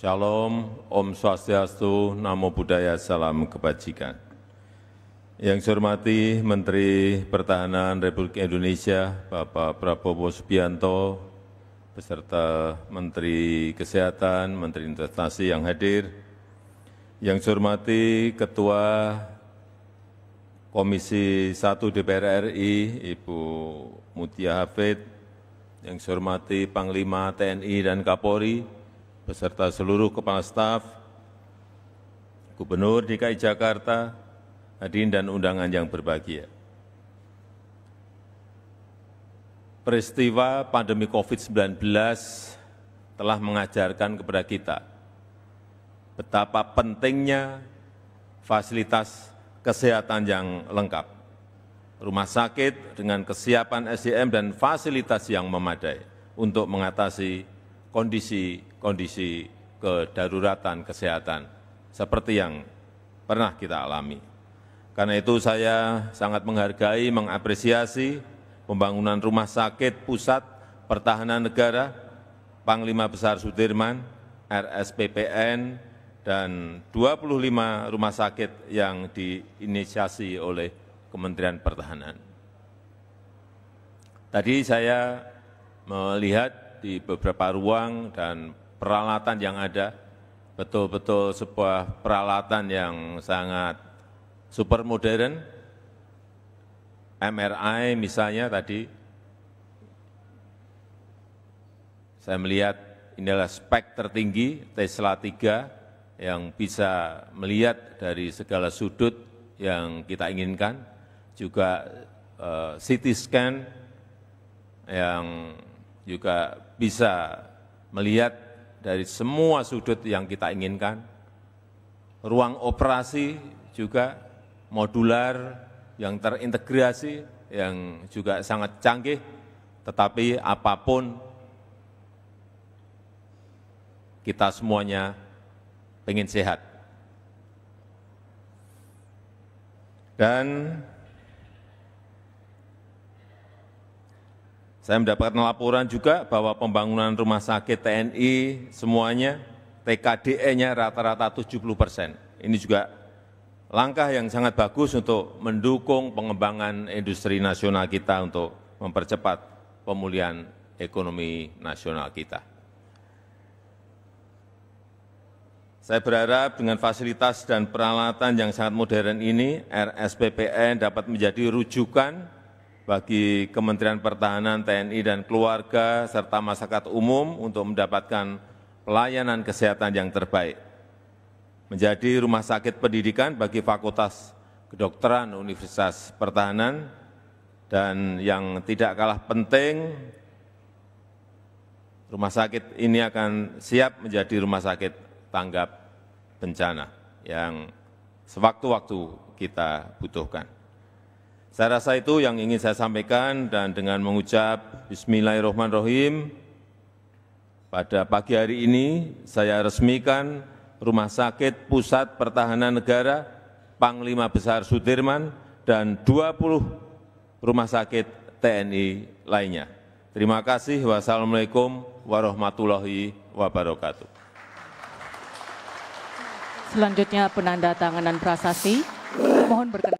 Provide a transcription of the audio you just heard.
Shalom, Om Swastiastu, Namo Buddhaya, Salam Kebajikan. Yang saya hormati Menteri Pertahanan Republik Indonesia, Bapak Prabowo Subianto, beserta Menteri Kesehatan, Menteri Investasi yang hadir, yang saya hormati Ketua Komisi 1 DPR RI, Ibu Mutia Hafid, yang saya hormati Panglima TNI dan Kapolri, beserta seluruh kepala staf, Gubernur DKI Jakarta, hadirin dan undangan yang berbahagia. Peristiwa pandemi COVID-19 telah mengajarkan kepada kita betapa pentingnya fasilitas kesehatan yang lengkap, rumah sakit dengan kesiapan SDM dan fasilitas yang memadai untuk mengatasi kondisi-kondisi kedaruratan kesehatan seperti yang pernah kita alami. Karena itu saya sangat menghargai, mengapresiasi pembangunan rumah sakit pusat pertahanan negara, Panglima Besar Sudirman, RSPPN, dan 25 rumah sakit yang diinisiasi oleh Kementerian Pertahanan. Tadi saya melihat di beberapa ruang dan peralatan yang ada, betul-betul sebuah peralatan yang sangat super modern, MRI misalnya tadi, saya melihat inilah spek tertinggi Tesla 3 yang bisa melihat dari segala sudut yang kita inginkan, juga uh, CT scan yang juga bisa melihat dari semua sudut yang kita inginkan. Ruang operasi juga modular yang terintegrasi yang juga sangat canggih, tetapi apapun kita semuanya ingin sehat. Dan Saya mendapatkan laporan juga bahwa pembangunan rumah sakit TNI semuanya TKDE-nya rata-rata 70 persen. Ini juga langkah yang sangat bagus untuk mendukung pengembangan industri nasional kita untuk mempercepat pemulihan ekonomi nasional kita. Saya berharap dengan fasilitas dan peralatan yang sangat modern ini, RSPPN dapat menjadi rujukan bagi Kementerian Pertahanan, TNI, dan keluarga serta masyarakat umum untuk mendapatkan pelayanan kesehatan yang terbaik. Menjadi rumah sakit pendidikan bagi Fakultas Kedokteran Universitas Pertahanan dan yang tidak kalah penting, rumah sakit ini akan siap menjadi rumah sakit tanggap bencana yang sewaktu-waktu kita butuhkan. Saya rasa itu yang ingin saya sampaikan dan dengan mengucap Bismillahirrahmanirrahim, pada pagi hari ini saya resmikan Rumah Sakit Pusat Pertahanan Negara Panglima Besar Sudirman dan 20 rumah sakit TNI lainnya. Terima kasih. Wassalamualaikum warahmatullahi wabarakatuh. Selanjutnya penanda tanganan prasasti. Mohon berkenan.